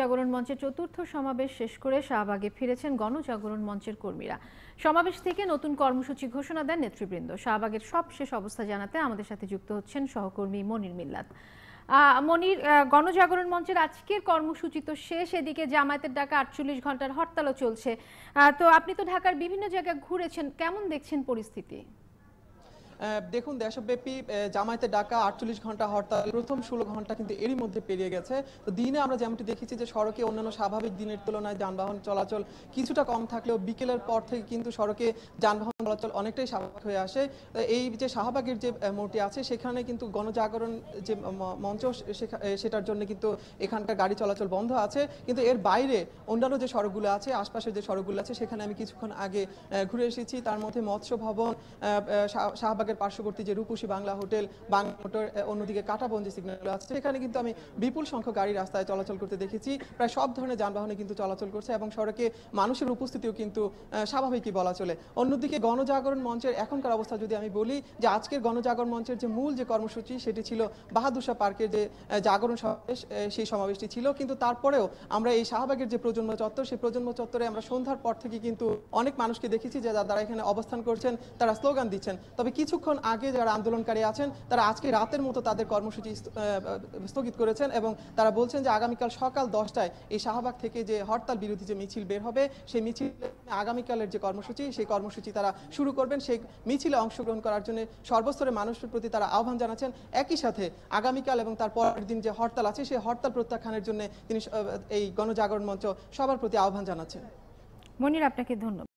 জাগরণ মঞ্চের চতুর্থ সমাবেশ শেষ করে শাহবাগে ফিরেছেন গণজাগরণ মঞ্চের কর্মীরা সমাবেশ থেকে নতুন কর্মসূচি ঘোষণা দেন নেতৃবৃন্দ শাহবাগের সবশেষ অবস্থা জানাতে আমাদের সাথে যুক্ত হচ্ছেন সহকর্মী মনির মিল্লাত মনির গণজাগরণ মঞ্চের আজকের কর্মসূচি তো শেষ এদিকে জামায়াতের ডাকা আটচল্লিশ ঘন্টার হরতালও চলছে তো আপনি তো ঢাকার বিভিন্ন জায়গায় ঘুরেছেন কেমন দেখছেন পরিস্থিতি দেখুন দেশব্যাপী জামায়াতে ডাকা আটচল্লিশ ঘন্টা হরতাল প্রথম ষোলো ঘন্টা কিন্তু এরই মধ্যে পেরিয়ে গেছে তো দিনে আমরা যেমনটি দেখেছি যে সড়কে অন্যান্য স্বাভাবিক দিনের তুলনায় যানবাহন চলাচল কিছুটা কম থাকলেও বিকেলের পর থেকে কিন্তু সড়কে যানবাহন চলাচল অনেকটাই স্বাভাবিক হয়ে আসে এই যে শাহবাগের যে মোড়টি আছে সেখানে কিন্তু গণজাগরণ যে মঞ্চ সেটার জন্য কিন্তু এখানকার গাড়ি চলাচল বন্ধ আছে কিন্তু এর বাইরে অন্যান্য যে সড়কগুলো আছে আশপাশের যে সড়কগুলো আছে সেখানে আমি কিছুক্ষণ আগে ঘুরে এসেছি তার মধ্যে মৎস্য ভবন শাহবাগের পার্শ্ববর্তী যে রূপসী বাংলা হোটেল বাংলা মোটর অন্যদিকে কাটাবন্দি সিগন্যাল আছে সেখানে কিন্তু আমি বিপুল সংখ্যক গাড়ি রাস্তায় চলাচল করতে দেখেছি প্রায় সব ধরনের যানবাহনে কিন্তু চলাচল করছে এবং সড়কে মানুষের উপস্থিতিও কিন্তু স্বাভাবিকই বলা চলে অন্যদিকে গণ গণজাগরণ মঞ্চের এখনকার অবস্থা যদি আমি বলি যে আজকের গণজাগরণ মঞ্চের যে মূল যে কর্মসূচি সেটি ছিল বাহাদুরশাহ পার্কের যে জাগরণ সমাবেশ সেই সমাবেশটি ছিল কিন্তু তারপরেও আমরা এই শাহবাগের যে প্রজন্ম চত্বর সেই প্রজন্ম চত্বরে আমরা সন্ধ্যার পর থেকে কিন্তু অনেক মানুষকে দেখেছি যে যারা এখানে অবস্থান করছেন তারা স্লোগান দিচ্ছেন তবে কিছুক্ষণ আগে যারা আন্দোলনকারী আছেন তারা আজকে রাতের মতো তাদের কর্মসূচি স্থগিত করেছেন এবং তারা বলছেন যে আগামীকাল সকাল দশটায় এই শাহবাগ থেকে যে হরতাল বিরোধী যে মিছিল বের হবে সেই মিছিল আগামীকালের যে কর্মসূচি সেই কর্মসূচি তারা শুরু করবেন সেই মিছিলে অংশগ্রহণ করার জন্য সর্বস্তরের মানুষের প্রতি তারা আহ্বান জানাচ্ছেন একই সাথে আগামীকাল এবং তার পরের দিন যে হরতাল আছে সেই হরতাল প্রত্যাখ্যানের জন্য তিনি এই গণজাগরণ মঞ্চ সবার প্রতি আহ্বান জানাচ্ছেন মনির আপনাকে ধন্যবাদ